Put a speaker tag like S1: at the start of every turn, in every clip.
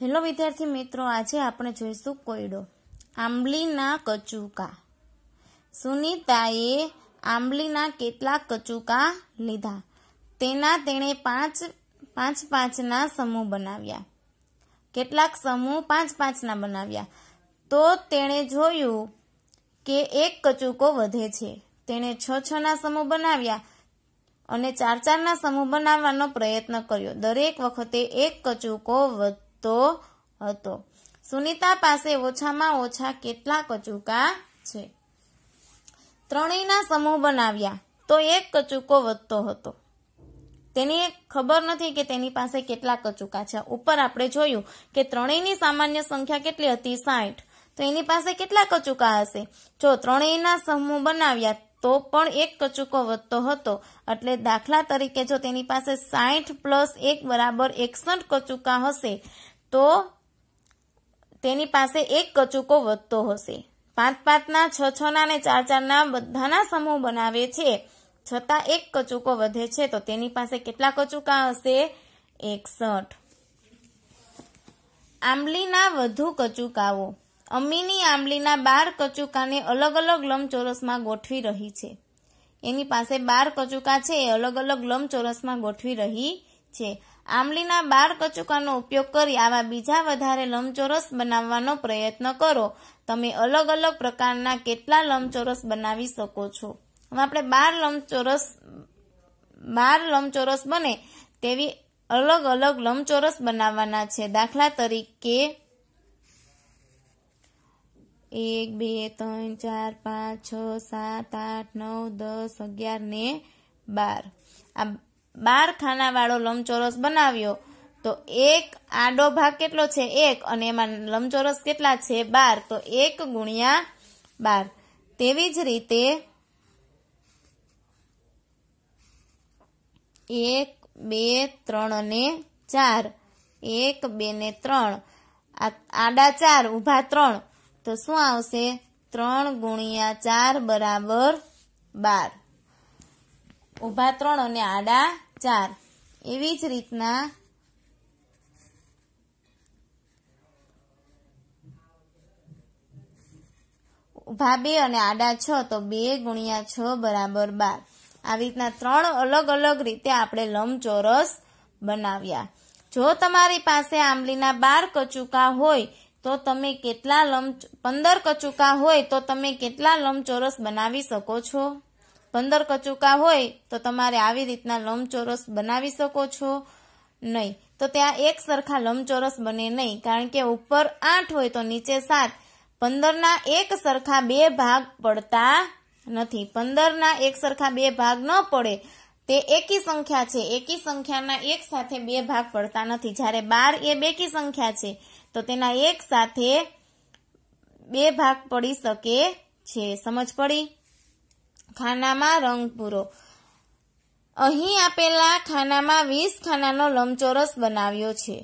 S1: hello વિદ્યાર્થી મિત્રો આજે આપણે જોઈશું કોયડો આંબલીના કચુકા સુનિતાએ આંબલીના કેટલાક કચુકા લીધા તેના તેણે પાંચ પાંચ પાંચના સમૂહ બનાવ્યા કેટલાક સમૂહ પાંચ પાંચના બનાવ્યા તો તેણે જોયું કે એક કચુકો વધે છે તેણે છ છના સમૂહ બનાવ્યા અને ચાર ચારના સમૂહ બનાવવાનો પ્રયત્ન કર્યો દરેક વખતે એક કચુકો વધ શકતો હતો સુનિતા પાસે ઓછામાં ઓછા કેટલા કચુકા છે ત્રણેયના સમૂહ બનાવ્યા તો એક કચુકો વધતો હતો તેની ખબર નથી કે તેની પાસે કેટલા કચુકા છે ઉપર આપણે જોયું કે ત્રણેયની સામાન્ય સંખ્યા કેટલી હતી સાઠ તો એની પાસે કેટલા કચુકા હશે જો ત્રણેયના સમૂહ બનાવ્યા તો પણ એક કચુકો વધતો હતો એટલે દાખલા તરીકે જો તેની પાસે સાઠ પ્લસ એક બરાબર એકસઠ કચુકા હશે તો તેની પાસે એક કચુકો વધતો હશે પાંચ પાંચના છ છના ને ચાર ચારના બધાના સમૂહ બનાવે છે છતાં એક કચુકો વધે છે તો તેની પાસે કેટલા કચુકા હશે એકસઠ આંબલીના વધુ કચુકાઓ અમ્મીની આંબલીના બાર કચુકાને અલગ અલગ લંબચોરસમાં ગોઠવી રહી છે એની પાસે બાર કચુકા છે એ અલગ અલગ લંબચોરસમાં ગોઠવી રહી છે આંબલીના બાર કચુકાનો ઉપયોગ કરી આવા બીજા વધારે લંબચોરસ બનાવવાનો પ્રયત્ન કરો તમે અલગ અલગ પ્રકારના કેટલા લંબચોરસ બનાવી શકો છો હવે આપણે બાર લંબચોરસ બાર લંબચોરસ બને તેવી અલગ અલગ લંબચોરસ બનાવવાના છે દાખલા તરીકે એક બે ત્રણ ચાર પાંચ છ સાત આઠ નવ દસ અગિયાર ને બાર આ બાર ખાનાવાળો લંબચોરસ બનાવ્યો તો એક આડો ભાગ કેટલો છે એક અને એમાં લંબચોરસ કેટલા છે બાર તો એક ગુણ્યા બાર તેવી જ રીતે એક બે ત્રણ અને ચાર એક બે ને ત્રણ આડા ચાર ઊભા ત્રણ તો શું આવશે ત્રણ ગુણ્યા ચાર બરાબર બાર ઊભા ત્રણ અને આડા ચાર એવી જ રીતના ઊભા બે અને આડા છ તો બે ગુણ્યા છ બરાબર બાર આવી રીતના ત્રણ અલગ અલગ રીતે આપણે લંબચોરસ બનાવ્યા જો તમારી પાસે આંબલીના બાર કચુકા હોય તો તમે કેટલા લંબ પંદર કચુકા હોય તો તમે કેટલા લંબચોરસ બનાવી શકો છો પંદર કચુકા હોય તો તમારે આવી રીતના લંબચોરસ બનાવી શકો છો નહીં તો ત્યાં એક સરખા લંબચોરસ બને નહીં કારણ કે ઉપર આઠ હોય તો નીચે સાત પંદરના એક સરખા બે ભાગ પડતા નથી પંદરના એક સરખા બે ભાગ ન પડે તે એકી સંખ્યા છે એકી સંખ્યાના એક સાથે બે ભાગ પડતા નથી જ્યારે બાર એ બેકી સંખ્યા છે તો તેના એક સાથે બે ભાગ પડી શકે છે સમજ પડી ખાનામાં રંગ પૂરો અહીં આપેલા ખાનામાં વીસ ખાનાનો લંબચોરસ બનાવ્યો છે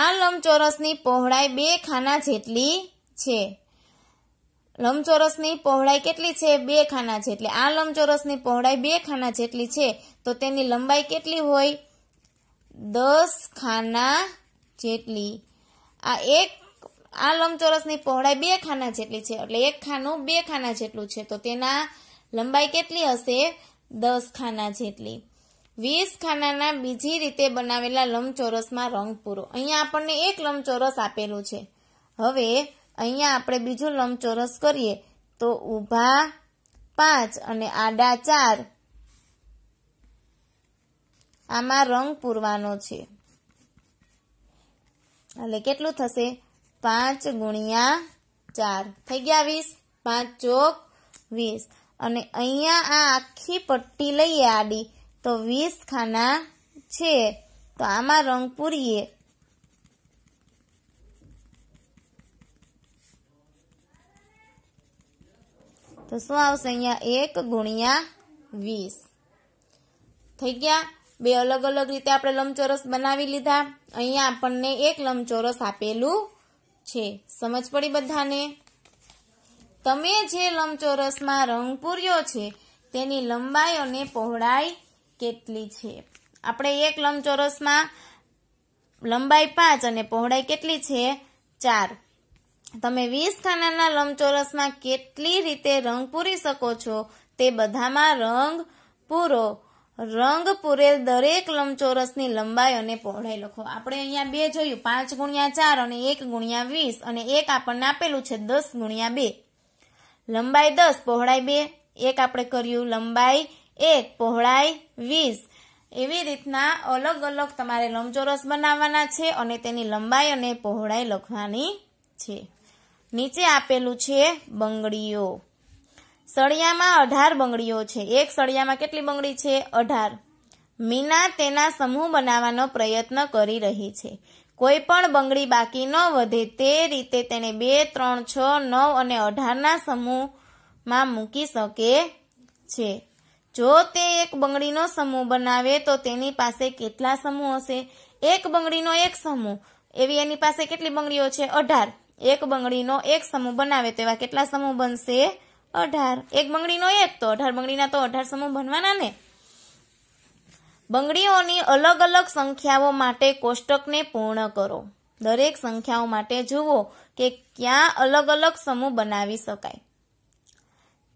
S1: આ લંબચોરસની પહોળાઈ બે ખાના જેટલી છે લંબચોરસની પહોળાઈ કેટલી છે બે ખાના જેટલી આ લંબચોરસની પહોળાઈ બે ખાના જેટલી છે તો તેની લંબાઈ કેટલી હોય દસ ખાના જેટલી આ એક આ લંબચોરસની પહોળાઈ બે ખાના જેટલી છે એટલે એક ખાનું બે ખાના જેટલું છે તો તેના લંબાઈ કેટલી હશે દસ ખાના જેટલી વીસ ખાનાના બીજી રીતે બનાવેલા લંબચોરસમાં રંગ પૂરો અહીંયા આપણને એક લંબચોરસ આપેલું છે હવે અહીંયા આપણે બીજું લંબચોરસ કરીએ તો ઊભા પાંચ અને આડા ચાર આમાં રંગ પૂરવાનો છે એટલે કેટલું થશે પાંચ ગુણ્યા ચાર થઈ ગયા વીસ પાંચ ચોક વીસ અને અહીંયા આ આખી પટ્ટી લઈએ આડી તો વીસ ખાના છે તો આમાં રંગ પૂરીએ તો શું આવશે અહીંયા એક ગુણ્યા વીસ થઈ ગયા બે અલગ અલગ રીતે આપણે લંબચોરસ બનાવી લીધા અહીંયા આપણને એક લંબચોરસ આપેલું છે સમજ પડી બધાને તમે જે લંબચોરસમાં રંગ પૂર્યો છે તેની લંબાઈ અને પહોળાઈ કેટલી છે આપણે એક લંબચોરસમાં લંબાઈ પાંચ અને પહોળાઈ કેટલી છે ચાર તમે વીસ ખાનાના લંબચોરસમાં કેટલી રીતે રંગ પૂરી શકો છો તે બધામાં રંગ પૂરો રંગ પૂરેલ દરેક લંબચોરસની લંબાઈ અને પહોળાઈ લખો આપણે અહીંયા બે જોયું પાંચ ગુણ્યા ચાર અને એક ગુણ્યા વીસ અને એક આપણને આપેલું છે દસ ગુણ્યા બે લંબાઈ દસ પહોળાઈ બે એક આપણે કર્યું લંબાઈ એક પહોળાઈ વીસ એવી રીતના અલગ અલગ તમારે લંબચોરસ બનાવવાના છે અને તેની લંબાઈ અને પહોળાઈ લખવાની છે નીચે આપેલું છે બંગડીઓ સળિયામાં અઢાર બંગડીઓ છે એક સળિયામાં કેટલી બંગડી છે અઢાર મીના તેના સમૂહ બનાવવાનો પ્રયત્ન કરી રહી છે કોઈ પણ બંગડી બાકી ન વધે તે રીતે તેને બે ત્રણ છ નવ અને અઢારના સમૂહમાં મૂકી શકે છે જો તે એક બંગડીનો સમૂહ બનાવે તો તેની પાસે કેટલા સમૂહ હશે એક બંગડીનો એક સમૂહ એવી એની પાસે કેટલી બંગડીઓ છે અઢાર એક બંગડીનો એક સમૂહ બનાવે તો એવા કેટલા સમૂહ બનશે અઢાર એક બંગડીનો એક તો અઢાર બંગડીના તો અઢાર સમૂહ બનવાના ને બંગડીઓની અલગ અલગ સંખ્યાઓ માટે કોષ્ટકને પૂર્ણ કરો દરેક સંખ્યાઓ માટે જુઓ કે ક્યાં અલગ અલગ સમૂહ બનાવી શકાય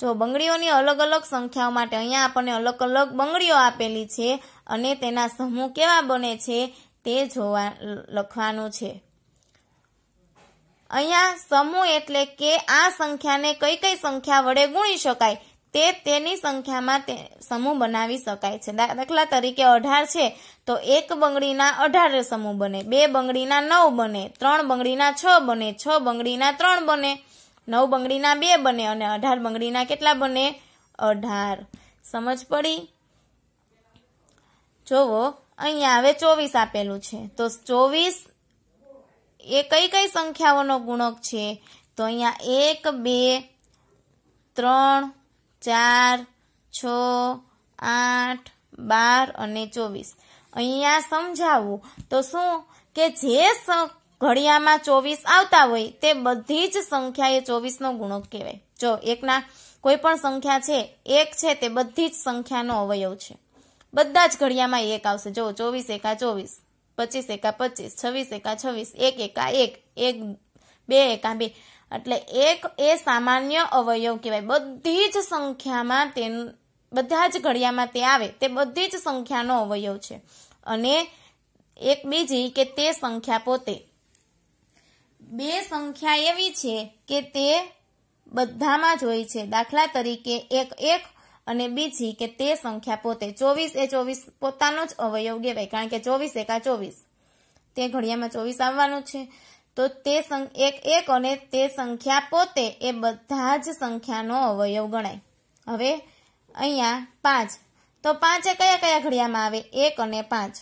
S1: જો બંગડીઓની અલગ અલગ સંખ્યાઓ માટે અહીંયા આપણને અલગ અલગ બંગડીઓ આપેલી છે અને તેના સમૂહ કેવા બને છે તે જોવા લખવાનું છે અહીંયા સમૂહ એટલે કે આ સંખ્યાને કઈ કઈ સંખ્યા વડે ગુણી શકાય તે તેની સંખ્યામાં તે સમૂહ બનાવી શકાય છે દાખલા તરીકે અઢાર છે તો એક બંગડીના અઢાર સમૂહ બને બે બંગડીના નવ બને ત્રણ બંગડીના છ બને છ બંગડીના ત્રણ બને નવ બંગડીના બે બને અને અઢાર બંગડીના કેટલા બને અઢાર સમજ પડી જોવો અહીંયા હવે ચોવીસ આપેલું છે તો ચોવીસ એ કઈ કઈ સંખ્યાઓનો ગુણક છે તો અહીંયા એક બે ત્રણ ચાર છ આઠ બાર અને ચોવીસ અહીંયા સમજાવું તો શું કે જે ઘડિયામાં ચોવીસ આવતા હોય તે બધી જ સંખ્યા એ ચોવીસનો ગુણક કહેવાય જો એકના કોઈ પણ સંખ્યા છે એક છે તે બધી જ સંખ્યાનો અવયવ છે બધા જ ઘડિયામાં એક આવશે જો ચોવીસ એકા ચોવીસ પચીસ એકા પચીસ છવ્વીસ એકા છવ્વીસ એક એકા એક એક બે એકા બે એટલે એક એ સામાન્ય અવયવ કહેવાય બધી જ સંખ્યામાં તે બધા જ ઘડિયામાં તે આવે તે બધી જ સંખ્યાનો અવયવ છે અને એક બીજી કે તે સંખ્યા પોતે બે સંખ્યા એવી છે કે તે બધામાં જ હોય છે દાખલા તરીકે એક એક અને બીજી કે તે સંખ્યા પોતે ચોવીસ એ ચોવીસ પોતાનો જ અવયવ કહેવાય કારણ કે ચોવીસ એકા ચોવીસ તે ઘડિયામાં ચોવીસ આવવાનું છે તો તે એક એક અને તે સંખ્યા પોતે એ બધા જ સંખ્યાનો અવયવ ગણાય હવે અહીંયા પાંચ તો પાંચે કયા કયા ઘડિયામાં આવે એક અને પાંચ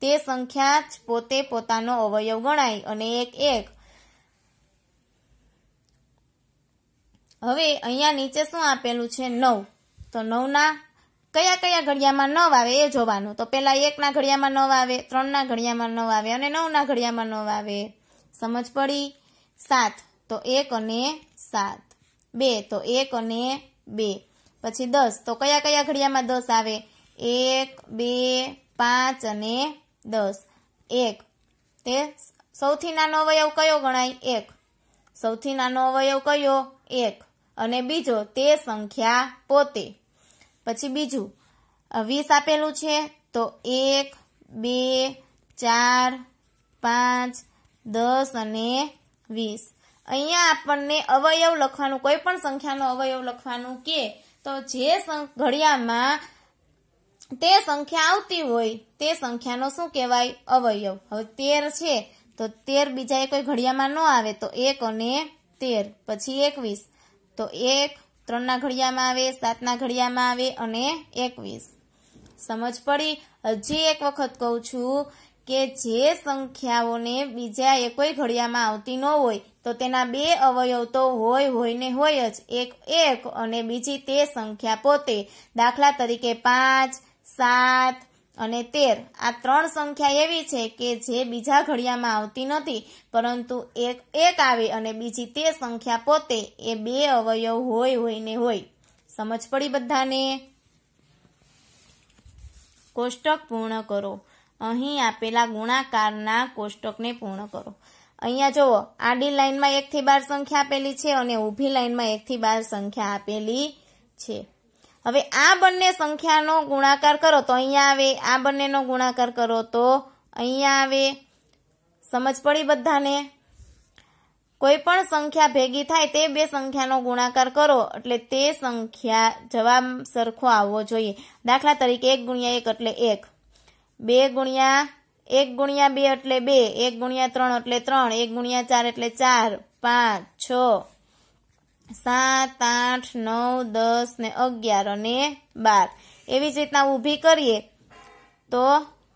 S1: તે સંખ્યા જ પોતે પોતાનો અવયવ ગણાય અને એક એક હવે અહીંયા નીચે શું આપેલું છે નવ તો નવના કયા કયા ઘડિયામાં નવ આવે એ જોવાનું તો પહેલાં એકના ઘડિયામાં નવ આવે ત્રણના ઘડિયામાં નવ આવે અને નવના ઘડિયામાં નવ આવે સમજ પડી સાત તો એક અને સાત બે તો એક અને બે પછી દસ તો કયા કયા ઘડિયામાં દસ આવે એક બે પાંચ અને દસ એક તે સૌથી નાનો અવયવ કયો ગણાય એક સૌથી નાનો અવયવ કયો એક અને બીજો તે સંખ્યા પોતે પછી બીજું વીસ આપેલું છે તો એક બે ચાર પાંચ દસ અને વીસ અહીંયા આપણને અવયવ લખવાનું કોઈ પણ સંખ્યાનો અવયવ લખવાનું કે તો જે ઘડિયામાં તે સંખ્યા આવતી હોય તે સંખ્યાનો શું કહેવાય અવયવ હવે તેર છે તો તેર બીજા કોઈ ઘડિયામાં ન આવે તો એક અને તેર પછી એકવીસ તો એક ત્રણના ઘડિયામાં આવે સાતના ઘડિયામાં આવે અને એકવીસ સમજ પડી હજી એક વખત કહું છું કે જે સંખ્યાઓને બીજા એકોય ઘડિયામાં આવતી ન હોય તો તેના બે અવયવ તો હોય હોય ને હોય જ એક એક અને બીજી તે સંખ્યા પોતે દાખલા તરીકે પાંચ સાત અને તેર આ ત્રણ સંખ્યા એવી છે કે જે બીજા ઘડિયામાં આવતી નથી પરંતુ એક એક આવે અને બીજી તે સંખ્યા પોતે એ બે અવયવ હોય હોય ને હોય સમજ પડી બધાને કોષ્ટક પૂર્ણ કરો અહીં આપેલા ગુણાકારના કોષ્ટકને પૂર્ણ કરો અહીંયા જુઓ આડી લાઇનમાં એકથી બાર સંખ્યા આપેલી છે અને ઊભી લાઇનમાં એકથી બાર સંખ્યા આપેલી છે હવે આ બંને સંખ્યાનો ગુણાકાર કરો તો અહીંયા આવે આ બંનેનો ગુણાકાર કરો તો અહીંયા આવે સમજ પડી બધાને કોઈ પણ સંખ્યા ભેગી થાય તે બે સંખ્યાનો ગુણાકાર કરો એટલે તે સંખ્યા જવાબ સરખો આવવો જોઈએ દાખલા તરીકે એક ગુણ્યા એક એટલે એક બે ગુણ્યા એક ગુણ્યા બે એટલે બે એક ગુણ્યા ત્રણ એટલે ત્રણ એક ગુણ્યા ચાર એટલે ચાર પાંચ છ સાત આઠ નવ દસ ને અગિયાર અને બાર એવી જ રીતના ઊભી કરીએ તો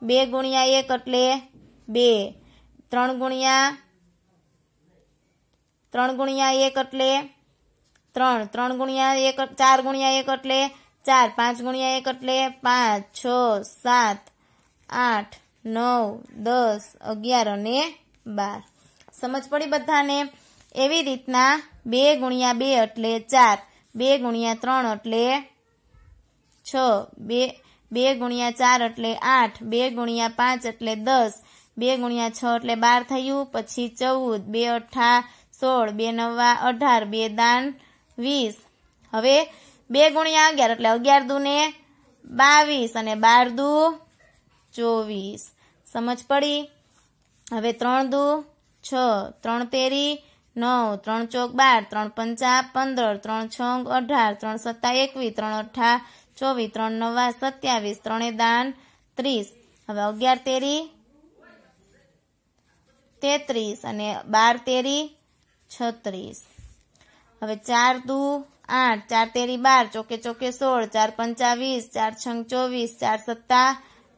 S1: બે ગુણ્યા એક એટલે બે ત્રણ ગુણ્યા ત્રણ ગુણ્યા એક એટલે ત્રણ ત્રણ ગુણ્યા એક ચાર ગુણ્યા એક એટલે ચાર પાંચ ગુણ્યા એક એટલે પાંચ છ સાત આઠ નવ દસ અગિયાર અને બાર સમજ પડી બધાને એવી રીતના બે ગુણ્યા બે એટલે ચાર બે ગુણ્યા ત્રણ એટલે છ બે બે ગુણ્યા ચાર એટલે આઠ બે ગુણ્યા પાંચ એટલે દસ બે ગુણ્યા છ એટલે બાર થયું પછી ચૌદ બે અઠા સોળ બે નવા અઢાર બે દાન વીસ હવે બે ગુણ્યા અગિયાર એટલે અગિયાર ને બાવીસ અને બાર દુ ચોવીસ સમજ પડી હવે ત્રણ દુ છ ત્રણ તેરી નવ ત્રણ ચોક બાર ત્રણ પંચા પંદર ત્રણ છ અઢાર ત્રણ સત્તા એકવીસ ત્રણ અઠા ચોવીસ ત્રણ નવા સત્યાવીસ ત્રણે દાન ત્રીસ હવે અગિયાર તેરી તેત્રીસ અને બાર તેરી છત્રીસ હવે ચાર દુ આઠ ચાર તેરી બાર ચોકે ચોકે સોળ ચાર પંચાવીસ ચાર છંગ ચોવીસ ચાર સત્તા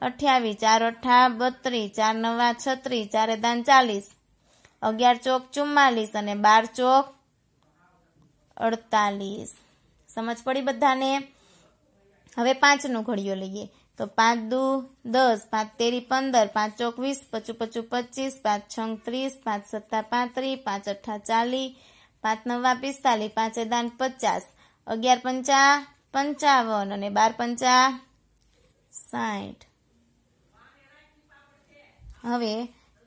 S1: અઠ્યાવીસ ચાર અઠા બત્રીસ ચાર નવા છત્રીસ ચારે દાન ચાલીસ અગિયાર ચોક ચુમ્માલીસ અને બાર ચોક અડતાલીસ સમજ પડી બધાને હવે પાંચનું ઘડિયો લઈએ તો પાંચ દુ દસ પાંચ તેરી પંદર પાંચ ચોક વીસ પચું પચું પચીસ પાંચ છ ત્રીસ પાંચ સત્તા પાંત્રીસ પાંચ અઠા ચાલીસ પાંચ નવા પિસ્તાલીસ પાંચ દાન પચાસ અગિયાર પંચા પંચાવન અને બાર પંચા સાઠ હવે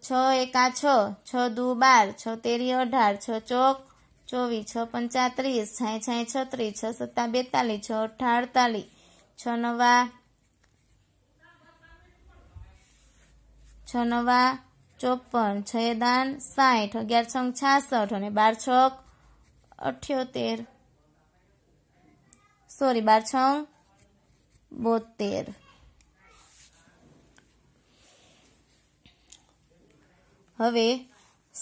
S1: છ એકા છ છ દુ બાર છ તેરી અઢાર છ ચોક ચોવીસ છ પંચાત્રીસ ત્રીસ છાંય છત્રીસ છ સત્તા બેતાલીસ છ અઠા છ નવા છ નવા ચોપન છ દાન સાઠ અગિયાર છ છાસઠ અને બાર છક અઠ્યોતેર સોરી બાર છ બોતેર હવે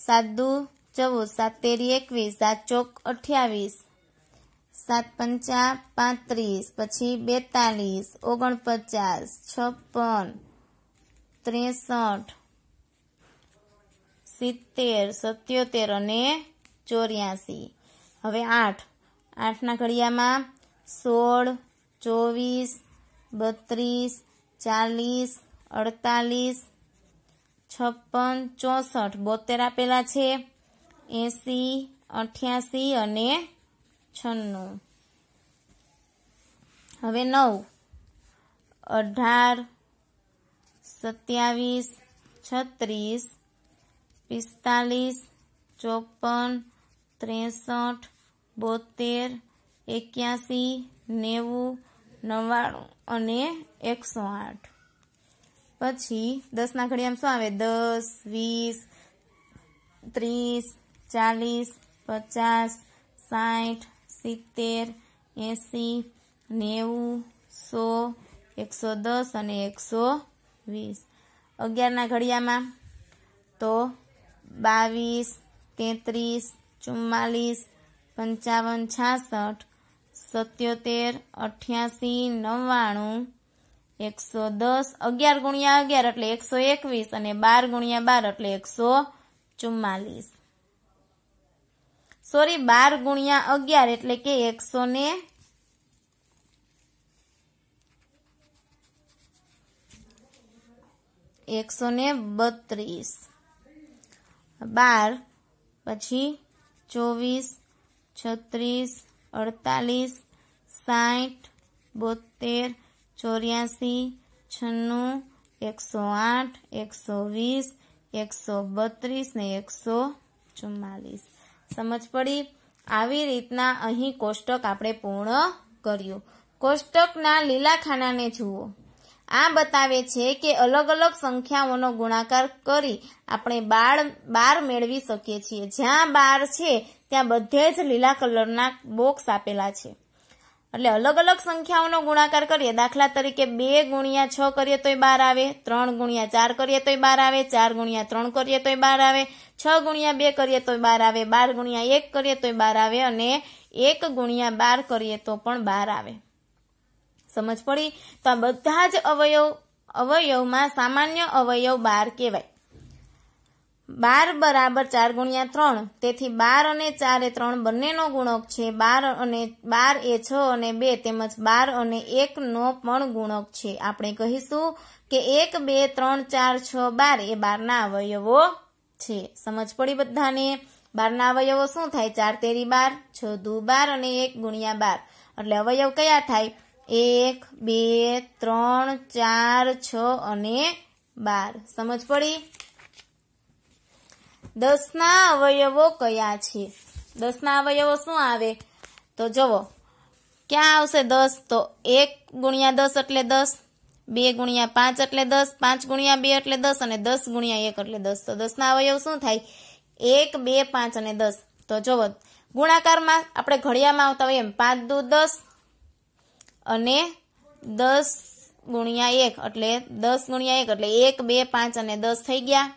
S1: સાત દુ ચૌદ સાત તેરી એકવીસ સાત ચોક અઠ્યાવીસ સાત પંચા પાંત્રીસ પછી બેતાલીસ ઓગણપચાસ છપ્પન ત્રેસઠ સિત્તેર સત્યોતેર અને ચોર્યાસી હવે આઠ આઠના ઘડિયામાં સોળ ચોવીસ બત્રીસ ચાલીસ અડતાલીસ છપ્પન ચોસઠ બોતેર આપેલા છે એસી અઠ્યાસી અને છન્નું હવે નવ અઢાર સત્યાવીસ છત્રીસ પિસ્તાલીસ ચોપન ત્રેસઠ બોતેર એક્યાસી નેવું નવ્વાણું અને એકસો આઠ પછી દસના ઘડિયામાં શું આવે દસ વીસ ત્રીસ ચાલીસ પચાસ સાઠ સિત્તેર એંસી નેવું સો એકસો દસ અને એકસો વીસ અગિયારના ઘડિયામાં તો બાવીસ તેત્રીસ ચુમ્માલીસ પંચાવન છાસઠ સત્યોતેર અઠ્યાસી નવ્વાણું એકસો દસ અગિયાર ગુણ્યા અગિયાર એટલે એકસો એકવીસ અને બાર ગુણ્યા બાર એટલે એકસો ચુમ્માલીસ સોરી બાર ગુણ્યા અગિયાર એટલે કે એકસો ને એકસો ને બત્રીસ બાર પછી ચોવીસ છત્રીસ અડતાલીસ સાઠ બોતેર ચોર્યાસી છન્નું એકસો આઠ એકસો વીસ એકસો બત્રીસ ને એકસો ચુમ્માલીસ સમજ પડી આવી રીતના અહીં કોષ્ટક આપણે પૂર્ણ કર્યું કોષ્ટકના લીલા ખાનાને જુઓ આ બતાવે છે કે અલગ અલગ સંખ્યાઓનો ગુણાકાર કરી આપણે બાર બાર મેળવી શકીએ છીએ જ્યાં બાર છે ત્યાં બધે જ લીલા કલરના બોક્સ આપેલા છે એટલે અલગ અલગ સંખ્યાઓનો ગુણાકાર કરીએ દાખલા તરીકે બે ગુણ્યા છ કરીએ તોય બાર આવે ત્રણ ગુણ્યા ચાર કરીએ તોય બાર આવે ચાર ગુણ્યા ત્રણ કરીએ તોય બાર આવે છ ગુણ્યા બે કરીએ તોય બાર આવે બાર ગુણ્યા એક કરીએ તોય બાર આવે અને એક ગુણ્યા બાર કરીએ તો પણ બાર આવે સમજ પડી તો આ બધા જ અવયવ અવયવમાં સામાન્ય અવયવ બાર કહેવાય બાર બરાબર ચાર ગુણ્યા ત્રણ તેથી બાર અને ચાર એ ત્રણ બંનેનો ગુણક છે બાર અને બાર એ છ અને બે તેમજ બાર અને એકનો પણ ગુણક છે આપણે કહીશું કે એક બે ત્રણ ચાર છ બાર એ બારના અવયવો છે સમજ પડી બધાને બારના અવયવો શું થાય ચાર તેરી બાર છ દુ બાર અને એક ગુણ્યા બાર એટલે અવયવ કયા થાય એક બે ત્રણ ચાર છ અને બાર સમજ પડી દસના અવયવો કયા છે દસના અવયવો શું આવે તો જુઓ ક્યાં આવશે દસ તો એક ગુણ્યા દસ એટલે દસ બે ગુણ્યા પાંચ એટલે દસ પાંચ ગુણ્યા બે એટલે દસ અને દસ ગુણ્યા એક એટલે દસ તો દસના અવયવ શું થાય એક બે પાંચ અને દસ તો જુઓ ગુણાકારમાં આપણે ઘડિયામાં આવતા હોય એમ પાંચ દુ દસ અને દસ ગુણ્યા એક એટલે દસ ગુણ્યા એક એટલે એક બે પાંચ અને દસ થઈ ગયા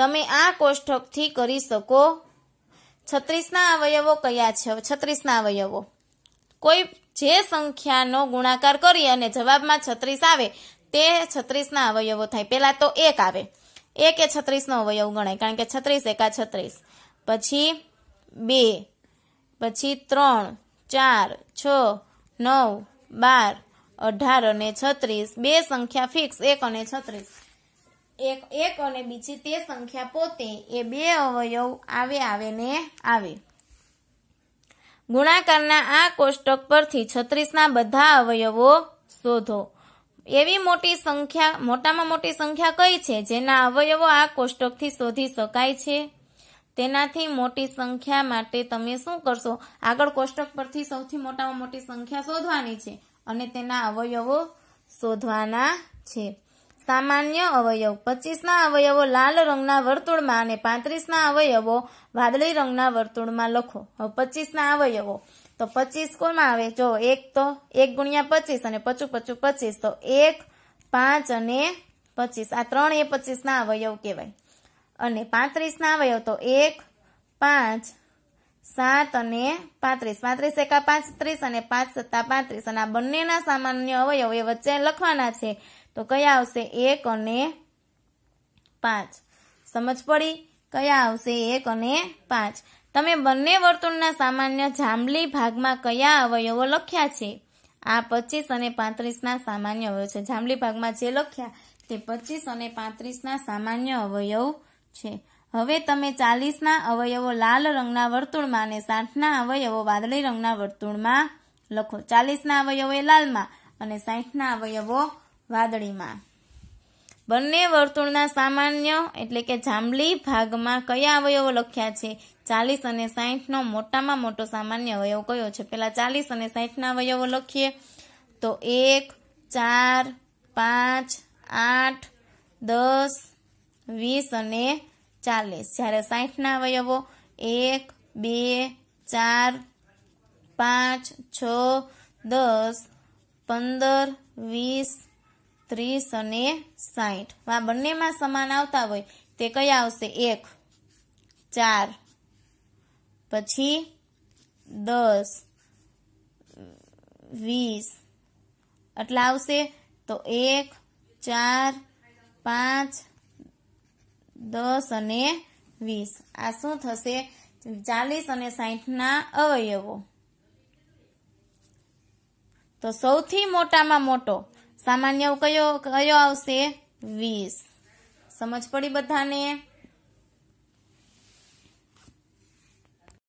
S1: તમે આ કોષ્ટકથી કરી શકો છત્રીસના અવયવો કયા છે છત્રીસના અવયવો કોઈ જે સંખ્યાનો ગુણાકાર કરી અને જવાબમાં છત્રીસ આવે તે છત્રીસના અવયવો થાય પહેલાં તો એક આવે એક એ છત્રીસનો અવયવ ગણાય કારણ કે છત્રીસ એકા છત્રીસ પછી બે પછી ત્રણ ચાર છ નવ બાર અઢાર અને છત્રીસ બે સંખ્યા ફિક્સ એક અને છત્રીસ એક એક અને બીજી તે સંખ્યા પોતે એ બે અવયવ આવે આવે ને આવે ગુણાકારના આ કોષ્ટક પરથી છત્રીસના બધા અવયવો શોધો એવી મોટી સંખ્યા મોટામાં મોટી સંખ્યા કઈ છે જેના અવયવો આ કોષ્ટકથી શોધી શકાય છે તેનાથી મોટી સંખ્યા માટે તમે શું કરશો આગળ કોષ્ટક પરથી સૌથી મોટામાં મોટી સંખ્યા શોધવાની છે અને તેના અવયવો શોધવાના છે સામાન્ય અવયવ પચીસના અવયવો લાલ રંગના વર્તુળમાં અને પાંત્રીસના અવયવો વાદળી રંગના વર્તુળમાં લખો હવે પચીસના અવયવો તો પચીસ કોમાં આવે જો એક તો એક ગુણ્યા પચીસ અને પચું પચું પચીસ તો એક પાંચ અને પચીસ આ ત્રણ એ પચીસના અવયવ કહેવાય અને પાંત્રીસના અવયવ તો એક પાંચ સાત અને પાંત્રીસ પાંત્રીસ એકા પાંચ ત્રીસ અને પાંચ સત્તા પાંત્રીસ અને આ બંનેના સામાન્ય અવયવ એ વચ્ચે લખવાના છે તો કયા આવશે એક અને પાંચ સમજ પડી કયા આવશે એક અને પાંચ તમે બંને વર્તુળના સામાન્ય જાંબલી ભાગમાં કયા અવયવો લખ્યા છે આ પચીસ અને પાંત્રીસના સામાન્ય અવયવ છે જાંબલી ભાગમાં જે લખ્યા તે પચીસ અને પાંત્રીસના સામાન્ય અવયવ છે હવે તમે ચાલીસના અવયવો લાલ રંગના વર્તુળમાં અને સાઠના અવયવો વાદળી રંગના વર્તુળમાં લખો ચાલીસના અવયવો એ લાલમાં અને સાઠના અવયવો વાદળીમાં બંને વર્તુળના સામાન્ય એટલે કે જાંબલી ભાગમાં કયા અવયવો લખ્યા છે ચાલીસ અને સાહીઠનો મોટામાં મોટો સામાન્ય અવયવ કયો છે પહેલાં ચાલીસ અને સાહીઠના અવયવો લખીએ તો એક ચાર પાંચ આઠ દસ વીસ અને ચાલીસ જ્યારે સાહીઠના અવયવો એક બે ચાર પાંચ છ દસ પંદર વીસ ત્રીસ અને સાઠ આ બંનેમાં સમાન આવતા હોય તે કયા આવશે એક ચાર પછી દસ વીસ એટલા આવશે તો એક ચાર પાંચ દસ અને વીસ આ શું થશે ચાલીસ અને સાઠના અવયવો તો સૌથી મોટામાં મોટો સામાન્ય કયો કયો આવશે વીસ સમજ પડી બધાને